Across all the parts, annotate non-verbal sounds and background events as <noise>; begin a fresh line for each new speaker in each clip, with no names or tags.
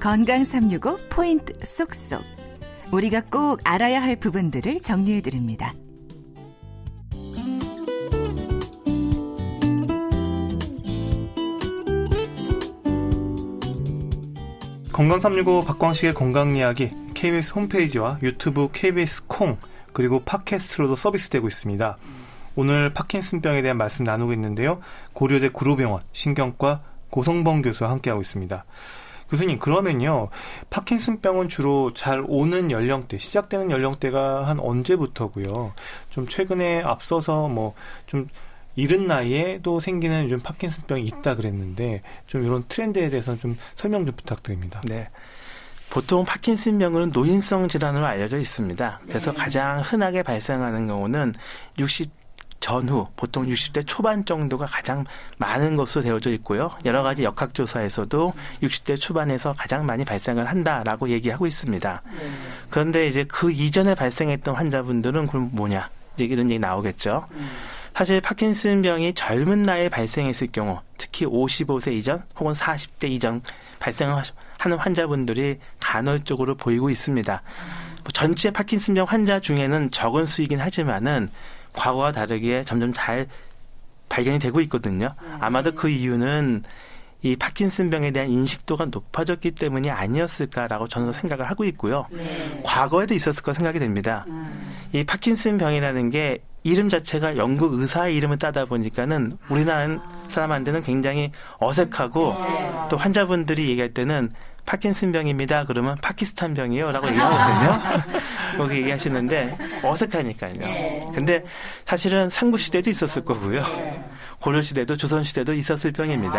건강 365 포인트 쏙쏙. 우리가 꼭 알아야 할 부분들을 정리해 드립니다. 건강 365 박광식의 건강 이야기 KBS 홈페이지와 유튜브 KBS 콩 그리고 팟캐스트로도 서비스되고 있습니다. 오늘 파킨슨병에 대한 말씀 나누고 있는데요. 고려대 구로병원 신경과 고성범 교수와 함께하고 있습니다. 교수님 그러면요 파킨슨병은 주로 잘 오는 연령대 시작되는 연령대가 한 언제부터고요? 좀 최근에 앞서서 뭐 좀 이른 나이에도 생기는 요즘 파킨슨병이 있다 그랬는데 좀 이런 트렌드에 대해서 좀 설명 좀 부탁드립니다. 네. 보통 파킨슨병은 노인성 질환으로 알려져 있습니다. 그래서 네. 가장 흔하게 발생하는 경우는 60 전후 보통 60대 초반 정도가 가장 많은 것으로 되어져 있고요. 여러 가지 역학조사에서도 60대 초반에서 가장 많이 발생을 한다라고 얘기하고 있습니다. 네. 그런데 이제 그 이전에 발생했던 환자분들은 그럼 뭐냐? 이제 이런 얘기 나오겠죠. 음. 사실 파킨슨 병이 젊은 나이에 발생했을 경우 특히 55세 이전 혹은 40대 이전 발생하는 환자분들이 간헐적으로 보이고 있습니다. 음. 전체 파킨슨병 환자 중에는 적은 수이긴 하지만은 과거와 다르게 점점 잘 발견이 되고 있거든요. 네. 아마도 그 이유는 이 파킨슨병에 대한 인식도가 높아졌기 때문이 아니었을까라고 저는 생각을 하고 있고요. 네. 과거에도 있었을 거 생각이 됩니다. 음. 이 파킨슨병이라는 게 이름 자체가 영국 의사의 이름을 따다 보니까는 우리나라 아. 사람한테는 굉장히 어색하고 네. 또 환자분들이 얘기할 때는 파킨슨병입니다. 그러면 파키스탄병이요라고 <laughs> 얘기하거든요. <laughs> 그렇게 얘기하시는데 어색하니까요. 네. 근데 사실은 상구시대도 있었을 거고요. 네. 고려시대도 조선시대도 있었을 병입니다.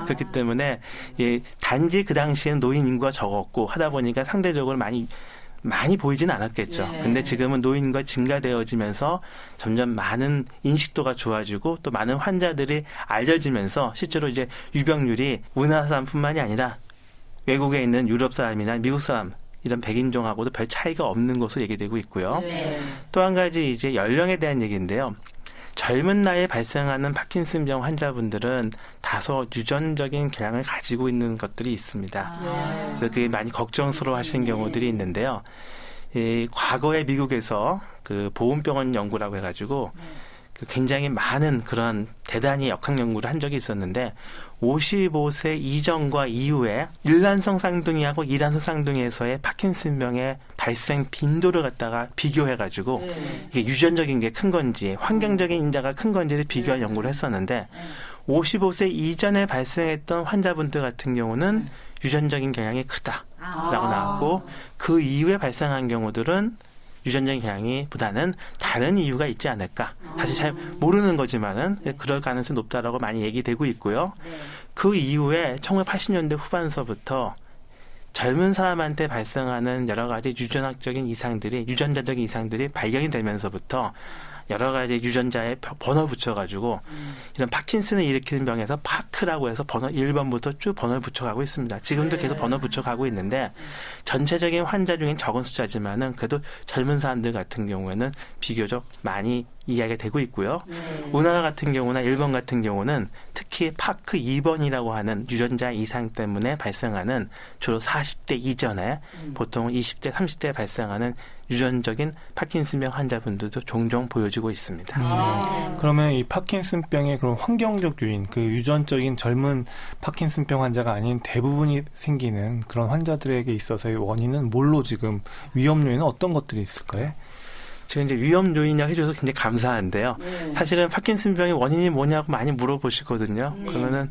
아. 그렇기 때문에 예, 단지 그 당시엔 노인 인구가 적었고 하다 보니까 상대적으로 많이 많이 보이진 않았겠죠. 예. 근데 지금은 노인과 증가되어지면서 점점 많은 인식도가 좋아지고 또 많은 환자들이 알려지면서 실제로 이제 유병률이 우리나라 사람뿐만이 아니라 외국에 있는 유럽 사람이나 미국 사람 이런 백인종하고도 별 차이가 없는 것으로 얘기되고 있고요. 네. 또한 가지 이제 연령에 대한 얘기인데요. 젊은 나이에 발생하는 파킨슨병 환자분들은 다소 유전적인 경향을 가지고 있는 것들이 있습니다. 아. 그래서 그게 많이 걱정스러워 하시는 네. 경우들이 있는데요. 이 과거에 미국에서 그 보훈병원 연구라고 해가지고 네. 그 굉장히 많은 그런 대단히 역학 연구를 한 적이 있었는데 55세 이전과 이후에 일란성 쌍둥이하고 이란성 쌍둥이에서의 파킨슨병의 발생 빈도를 갖다가 비교해 가지고 네. 이게 유전적인 게 큰 건지 환경적인 음. 인자가 큰 건지를 비교한 네. 연구를 했었는데 55세 이전에 발생했던 환자분들 같은 경우는 네. 유전적인 경향이 크다라고 아. 나왔고 그 이후에 발생한 경우들은 유전적 경향이 보다는 다른 이유가 있지 않을까. 사실 잘 모르는 거지만은 그럴 가능성이 높다라고 많이 얘기되고 있고요. 그 이후에 1980년대 후반서부터 젊은 사람한테 발생하는 여러 가지 유전학적인 이상들이 유전자적인 이상들이 발견이 되면서부터 여러 가지 유전자에 번호 붙여가지고 음. 이런 파킨슨을 일으키는 병에서 파크라고 해서 번호 1번부터 쭉 번호를 붙여가고 있습니다. 지금도 네. 계속 번호 네. 붙여가고 있는데 음. 전체적인 환자 중엔 적은 숫자지만은 그래도 젊은 사람들 같은 경우에는 비교적 많이 이야기가 되고 있고요. 네. 우나라 같은 경우나 일본 같은 경우는 특히 파크 2번이라고 하는 유전자 이상 때문에 발생하는 주로 40대 이전에 음. 보통 20대, 30대에 발생하는 유전적인 파킨슨병 환자분들도 종종 보여지고 있습니다. 아. 그러면 이 파킨슨병의 그런 환경적 요인, 그 유전적인 젊은 파킨슨병 환자가 아닌 대부분이 생기는 그런 환자들에게 있어서의 원인은 뭘로 지금 위험 요인은 어떤 것들이 있을까요? 지금 이제 위험 요인이라고 해줘서 굉장히 감사한데요. 네. 사실은 파킨슨병의 원인이 뭐냐고 많이 물어보시거든요. 네. 그러면은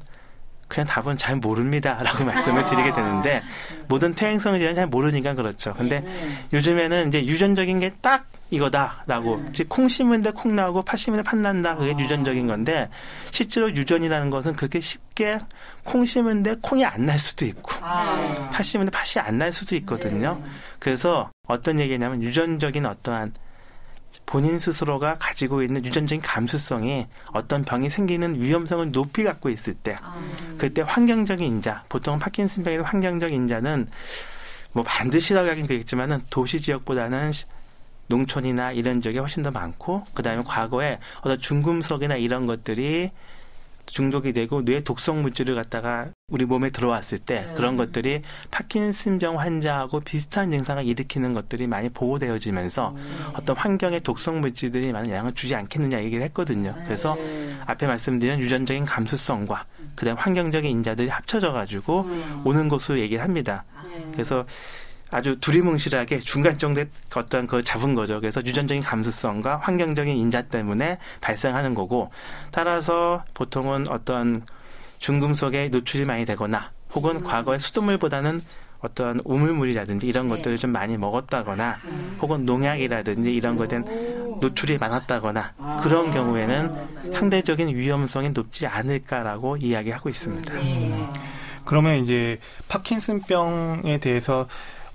그냥 답은 잘 모릅니다라고 아. 말씀을 드리게 되는데 모든 퇴행성에 대한 잘 모르니까 그렇죠. 근데 네. 네. 요즘에는 이제 유전적인 게 딱 이거다라고 네. 즉콩 심은데 콩 나오고 팥 심은데 팥 난다 그게 아. 유전적인 건데 실제로 유전이라는 것은 그렇게 쉽게 콩 심은데 콩이 안 날 수도 있고 아. 네. 팥 심은데 팥이 안 날 수도 있거든요. 네. 그래서 어떤 얘기냐면 유전적인 어떠한 본인 스스로가 가지고 있는 유전적인 감수성이 어떤 병이 생기는 위험성을 높이 갖고 있을 때 아. 그때 환경적인 인자 보통 은파킨슨병에서 환경적 인자는 뭐 반드시라고 하긴 그렇겠지만은 도시 지역보다는 농촌이나 이런 지역이 훨씬 더 많고 그다음에 과거에 어떤 중금속이나 이런 것들이 중독이 되고 뇌 독성 물질을 갖다가 우리 몸에 들어왔을 때 네. 그런 것들이 파킨슨병 환자하고 비슷한 증상을 일으키는 것들이 많이 보호되어지면서 네. 음. 어떤 환경에 독성 물질들이 많은 영향을 주지 않겠느냐 얘기를 했거든요. 네. 그래서 앞에 말씀드린 유전적인 감수성과 그다음 환경적인 인자들이 합쳐져 가지고 음. 오는 것으로 얘기를 합니다. 아. 네. 그래서 아주 두리뭉실하게 중간 정도의 어떤 그 잡은 거죠. 그래서 유전적인 감수성과 환경적인 인자 때문에 발생하는 거고 따라서 보통은 어떤 중금속에 노출이 많이 되거나 혹은 음. 과거의 수돗물보다는 어떤 우물물이라든지 이런 네. 것들을 좀 많이 먹었다거나 음. 혹은 농약이라든지 이런 것에 대한 노출이 많았다거나 아, 그런 경우에는 상대적인 위험성이 높지 않을까라고 이야기하고 있습니다. 네. 그러면 이제 파킨슨병에 대해서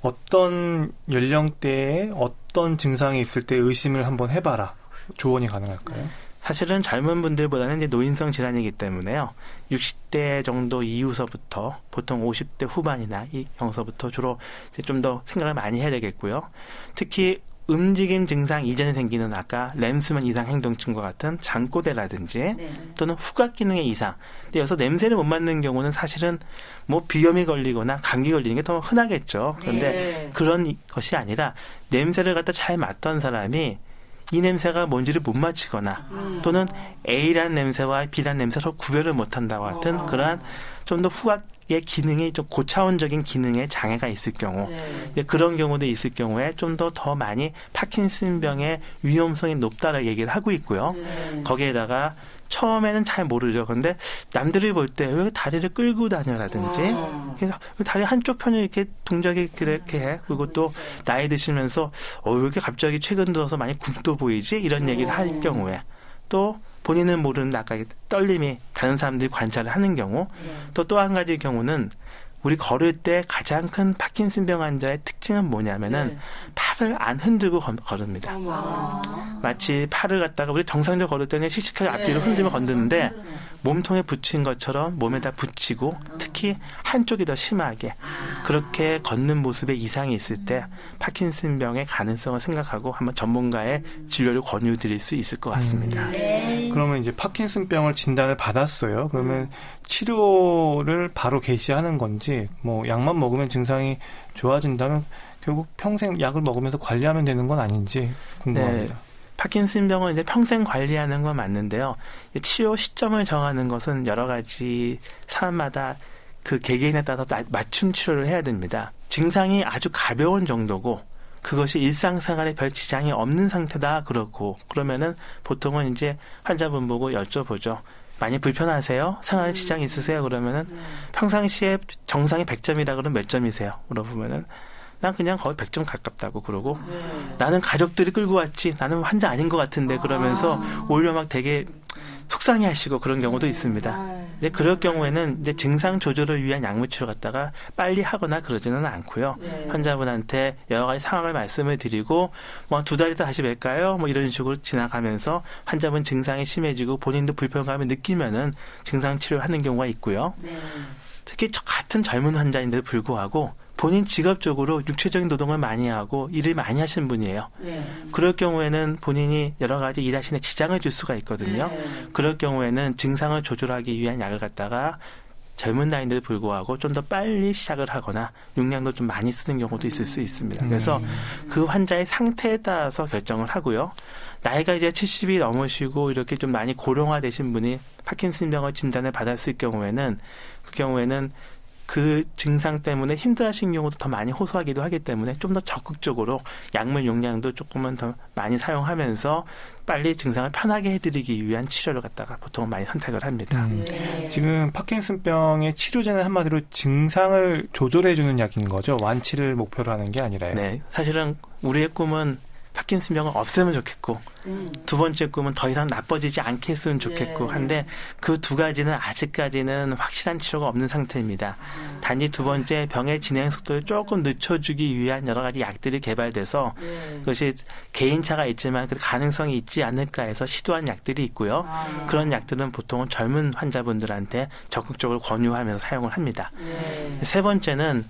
어떤 연령대에 어떤 증상이 있을 때 의심을 한번 해봐라. 조언이 가능할까요? 사실은 젊은 분들보다는 이제 노인성 질환이기 때문에요. 60대 정도 이후서부터 보통 50대 후반이나 이 경서부터 주로 이제 좀 더 생각을 많이 해야 되겠고요. 특히 움직임 증상 이전에 생기는 아까 램수면 이상 행동증과 같은 장꼬대라든지 네. 또는 후각 기능의 이상. 근데 여기서 냄새를 못 맡는 경우는 사실은 뭐 비염이 걸리거나 감기 걸리는 게 더 흔하겠죠. 그런데 네. 그런 것이 아니라 냄새를 갖다 잘 맡던 사람이 이 냄새가 뭔지를 못 맞히거나 음. 또는 A란 냄새와 B란 냄새 서로 구별을 못한다와 같은 어. 그러한 좀 더 후각 기능이 좀 고차원적인 기능에 장애가 있을 경우 네. 그런 경우도 있을 경우에 좀 더더 더 많이 파킨슨병의 위험성이 높다라고 얘기를 하고 있고요. 네. 거기에다가 처음에는 잘 모르죠. 근데 남들이 볼 때 왜 다리를 끌고 다녀라든지 어. 그래서 다리 한쪽 편을 이렇게 동작이 그렇게 해. 음, 그리고 또 그렇죠. 나이 드시면서 어, 왜 이렇게 갑자기 최근 들어서 많이 굶도 보이지? 이런 네. 얘기를 할 경우에 또 본인은 모르는 아까 떨림이 다른 사람들이 관찰을 하는 경우 네. 또또 한 가지 경우는 우리 걸을 때 가장 큰 파킨슨병 환자의 특징은 뭐냐면은 네. 팔을 안 흔들고 건, 걸읍니다. 아. 마치 팔을 갖다가 우리 정상적으로 걸을 때는 씩씩하게 앞뒤로 네. 흔들며 건드는데 네. 몸통에 붙인 것처럼 몸에다 붙이고 특히 한쪽이 더 심하게 그렇게 걷는 모습에 이상이 있을 때 파킨슨 병의 가능성을 생각하고 한번 전문가의 진료를 권유드릴 수 있을 것 같습니다. 음. 네. 그러면 이제 파킨슨 병을 진단을 받았어요. 그러면 치료를 바로 개시하는 건지 뭐 약만 먹으면 증상이 좋아진다면 결국 평생 약을 먹으면서 관리하면 되는 건 아닌지 궁금합니다. 네. 파킨슨병은 이제 평생 관리하는 건 맞는데요. 치료 시점을 정하는 것은 여러 가지 사람마다 그 개개인에 따라서 맞춤 치료를 해야 됩니다. 증상이 아주 가벼운 정도고 그것이 일상생활에 별 지장이 없는 상태다 그렇고 그러면은 보통은 이제 환자분 보고 여쭤보죠. 많이 불편하세요? 생활에 지장 있으세요? 그러면은 음. 평상시에 정상이 100점이라 그러면 몇 점이세요? 물어보면은 난 그냥 거의 100점 가깝다고 그러고 네. 나는 가족들이 끌고 왔지 나는 환자 아닌 것 같은데 아. 그러면서 아. 오히려 막 되게 속상해 하시고 그런 경우도 네. 있습니다. 아. 이제 그럴 경우에는 이제 증상 조절을 위한 약물 치료 갖다가 빨리 하거나 그러지는 않고요. 네. 환자분한테 여러 가지 상황을 말씀을 드리고 뭐 두달있다 다시 뵐까요? 뭐 이런 식으로 지나가면서 환자분 증상이 심해지고 본인도 불편감을 느끼면은 증상 치료를 하는 경우가 있고요. 네. 특히 같은 젊은 환자인데도 불구하고 본인 직업적으로 육체적인 노동을 많이 하고 일을 많이 하신 분이에요. 네. 그럴 경우에는 본인이 여러 가지 일하시는 지장을 줄 수가 있거든요. 네. 그럴 경우에는 증상을 조절하기 위한 약을 갖다가 젊은 나이인데도 불구하고 좀 더 빨리 시작을 하거나 용량도 좀 많이 쓰는 경우도 있을 수 있습니다. 음. 그래서 네. 그 환자의 상태에 따라서 결정을 하고요. 나이가 이제 70이 넘으시고 이렇게 좀 많이 고령화되신 분이 파킨슨병을 진단을 받았을 경우에는 그 경우에는 그 증상 때문에 힘들어하시는 경우도 더 많이 호소하기도 하기 때문에 좀 더 적극적으로 약물 용량도 조금은 더 많이 사용하면서 빨리 증상을 편하게 해드리기 위한 치료를 갖다가 보통 많이 선택을 합니다. 음. 네. 지금 파킨슨병의 치료제는 한마디로 증상을 조절해주는 약인 거죠. 완치를 목표로 하는 게 아니라요. 네, 사실은 우리의 꿈은 파킨슨 병을 없애면 좋겠고 음. 두 번째 꿈은 더 이상 나빠지지 않게 했으면 좋겠고 예. 한데 그 두 가지는 아직까지는 확실한 치료가 없는 상태입니다. 아. 단지 두 번째 병의 진행 속도를 조금 늦춰주기 위한 여러 가지 약들이 개발돼서 예. 그것이 개인차가 있지만 그 가능성이 있지 않을까 해서 시도한 약들이 있고요. 아. 예. 그런 약들은 보통은 젊은 환자분들한테 적극적으로 권유하면서 사용을 합니다. 예. 세 번째는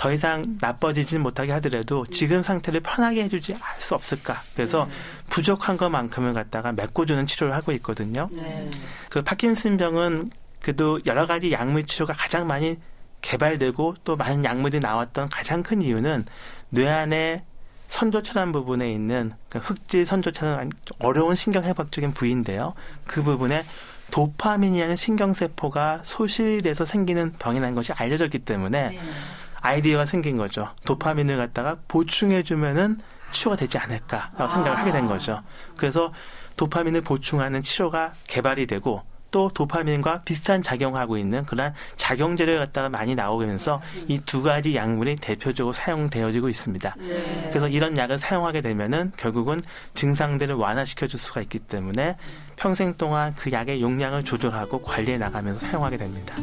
더 이상 나빠지지는 못하게 하더라도 지금 상태를 편하게 해주지 알수 없을까. 그래서 네. 부족한 것만큼을 갖다가 메꿔주는 치료를 하고 있거든요. 네. 그 파킨슨 병은 그래도 여러 가지 약물 치료가 가장 많이 개발되고 또 많은 약물이 나왔던 가장 큰 이유는 뇌 안에 선조철안 부분에 있는 그 흑질 선조철은 어려운 신경해박적인 부위인데요. 그 부분에 도파민이라는 신경세포가 소실돼서 생기는 병이라는 것이 알려졌기 때문에 네. 아이디어가 생긴 거죠. 도파민을 갖다가 보충해주면은 치료가 되지 않을까라고 아. 생각을 하게 된 아. 거죠. 그래서 도파민을 보충하는 치료가 개발이 되고 또 도파민과 비슷한 작용하고 있는 그러한 작용제를 갖다가 많이 나오면서 이 두 가지 약물이 대표적으로 사용되어지고 있습니다. 네. 그래서 이런 약을 사용하게 되면은 결국은 증상들을 완화시켜 줄 수가 있기 때문에 평생 동안 그 약의 용량을 조절하고 관리해 나가면서 사용하게 됩니다.